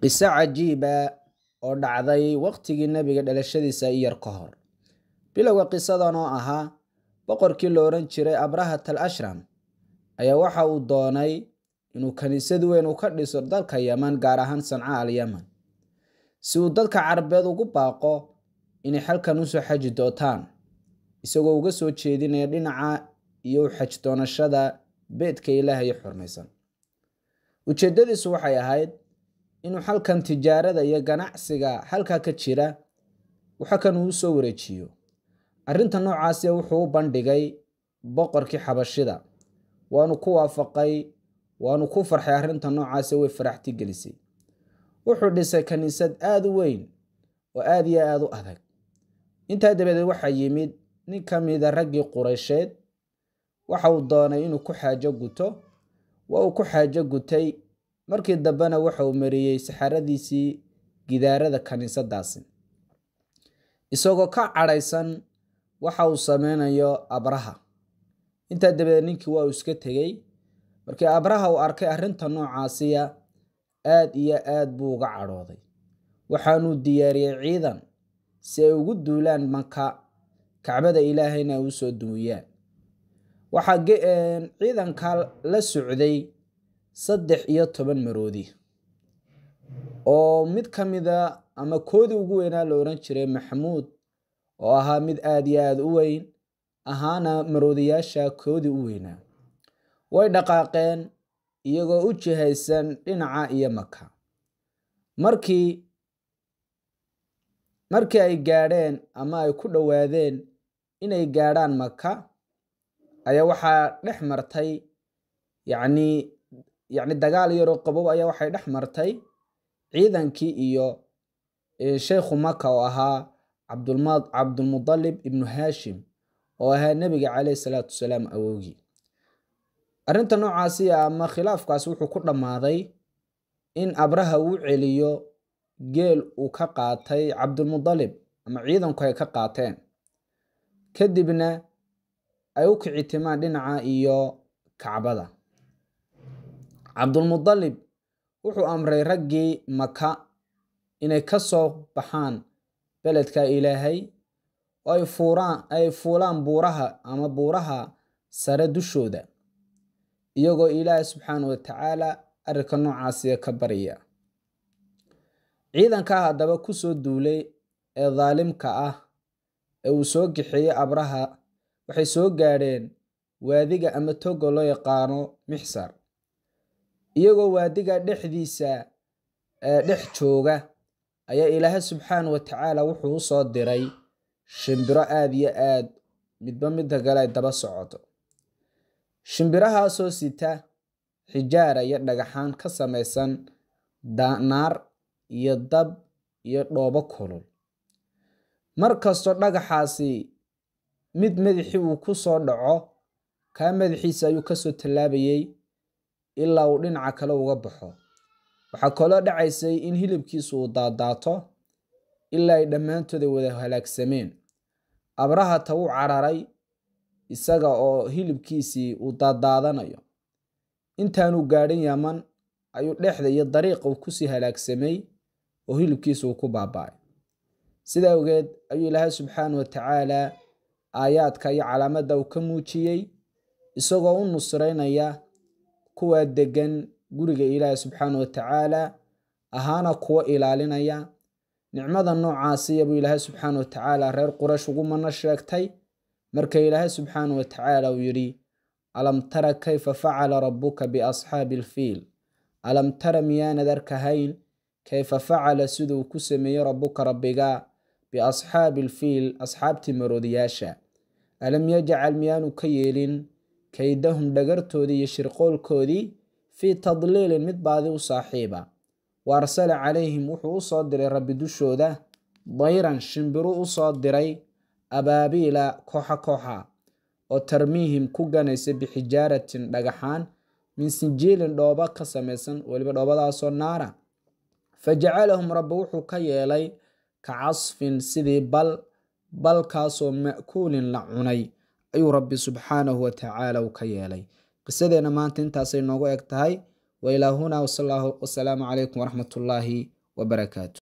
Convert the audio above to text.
qiso cajiiba ah oo dhacday waqtigii nebiga dhalashadiisa i yar ka hor bilowga qisadan oo ahaa boqorkii la odhan jiray abraha tal ashram ayaa waxa uu doonay inuu kiniisad weyn u ka dhiso dalka yeman gaar ahaan sanca al yeman si uu dadka carbeed ugu baaqo inay xalkan usoo xaji dootaan isagoo uga soo jeedinaya dhinaca iyo u xaj doonashada beedka ilaahay xurmaysan ujeedadiisu waxay ahayd inuu halkan tijaarada iyo ganacsiga halkaa ka jira waxa kan uu soo wareejiyo arrinta noocaasi wuxuu u bandhigay boqorkii xabashida waanu ku waafaqay waanu ku farxay arrinta noocaasi way faraxti gelisay wuxuu dhisay kaniisad aada u weyn oo aad iyo aada u adag intaa dabadeed waxaa yimid nin ka mida raggii qureysheed waxa uu doonay inuu ku xaajo guto waa uu ku xaajo gutay markii dambena waxa uu mariyey saxaradiisii gidaarada kaniisadaasi isagoo ka cadhaysan waxa uu sameynayo abraha intaa dabadeed ninkii waa uu iska tegey markii abraha uu arkay arrinta noocaasiya aad iyo aad buu uga cadhooday waxaanuu diyaariyey ciidan si ay ugu duulaan maka kacbada ilaahayna ay u soo duwiyaan waxaa ciidanka la socday saddex iyo toban maroodi oo mid ka mida ama koodii ugu weynaa la odhan jiray maxamuud oo ahaa mid aad iyo aada u weyn ahaana maroodiyaasha koodii u weynaa way dhaqaaqeen iyagoo u jihaysan dhinaca iyo maka markii markii ay gaadheen ama ay ku dhowaadeen inay gaadhaan maka ayaa waxaa dhex martay yacnii yacni dagaal yaroo qabow ayaa waxay dhex martay ciidankii iyo sheekhu maka oo ahaa cabdulmudalib ibnu haashim oo ahaa nebiga caleyhi salaatu wasalaam awowgii arrinta noocaasi ama khilaafkaasi wuxuu ku dhammaaday in abraha uu celiyo geel uu ka qaatay cabdulmudalib ama ciidanku ay ka qaateen kadibna ay u kicitimaan dhinaca iyo kacbada cabdulmudalib wuxuu amray raggii maka inay ka soo baxaan beledka ilaahay oo ay fuulaan buuraha ama buuraha sare dushooda iyagoo ilaahay subxaana wa tacaala arrinka noocaasiya ka barya ciidankaa haddaba ku soo duulay ee daalimka ah ee uu soo gixiyey abraha waxay soo gaadheen waadiga ama toga loo yaqaano mixsar iyagoo waadiga dhexdiisa dhex jooga ayaa ilaaha subxaana watacaala tacaala wuxuu usoo diray shimbiro aad iyo aad midba midda kale ay daba socoto shimbirahaasoo sita xijaara iyo dhagaxaan ka samaysan naar iyo dab iyo dhoobo kulul mar kastoo dhagaxaasi mid madaxii uu ku soo dhaco kaa madaxiisa ayuu kasoo tallaabayay ilaa uu dhinaca kale uga baxo waxaa kaloo dhacaysay in hilibkiisu uu daadaato ilaa ay dhammaantood ay wada halaagsameen abraha ta wuu cararay isaga oo hilibkiisii uu daadaadanayo intaanuu gaadhin yaman ayuu dhexda iyo dariiqa uu kusii halaagsamay oo hilibkiisu uu ku baaba'ay sida awgeed ayuu ilaahay subxaana wa tacaalaa aayaadka iyo calaamadda uu ka muujiyey isagoo u nusraynaya kuwa degan guriga ilaahi subxaana wa ahaana kuwa ilaalinaya nicmada noocaasiya buu ilaahay subxaana watacaala tacaala reer qurash ugumana sheegtay marka ilaahay subxaana wa tacaala uu yidhi alam tara kayfa facala rabuka biasxaabi alfiil alam tara miyaanad arkahayn kayfa facala siduu ku sameeyey rabuka rabbiga biasxaabi alfiil asxaabtii maroodiyaasha alam yajcal miyaanu ka yeelin kaydahum dhagartoodii iyo shirqoolkoodii fii tadliilin mid baadi u saaxiiba wa arsala calayhim wuxuu usoo diray rabbi dushooda dayran shimbiruu soo diray abaabiila kooxa kooxa oo tarmiihim ku ganaysa bixijaaratin dhagaxaan min sinjiilin dhooba ka samaysan weliba dhoobadaasoo naara fa jacalahum rabbi wuxuu ka yeelay ka casfin sidii bal balkaasoo ma'kuulin la cunay ayuu rabbi subxaanahu watacaala u ka yeelay qisadeenna maanta intaasay noogu eg tahay wailaa hunaa wsal allah wasalaamu calaykum waraxmatullaahi wabarakaatu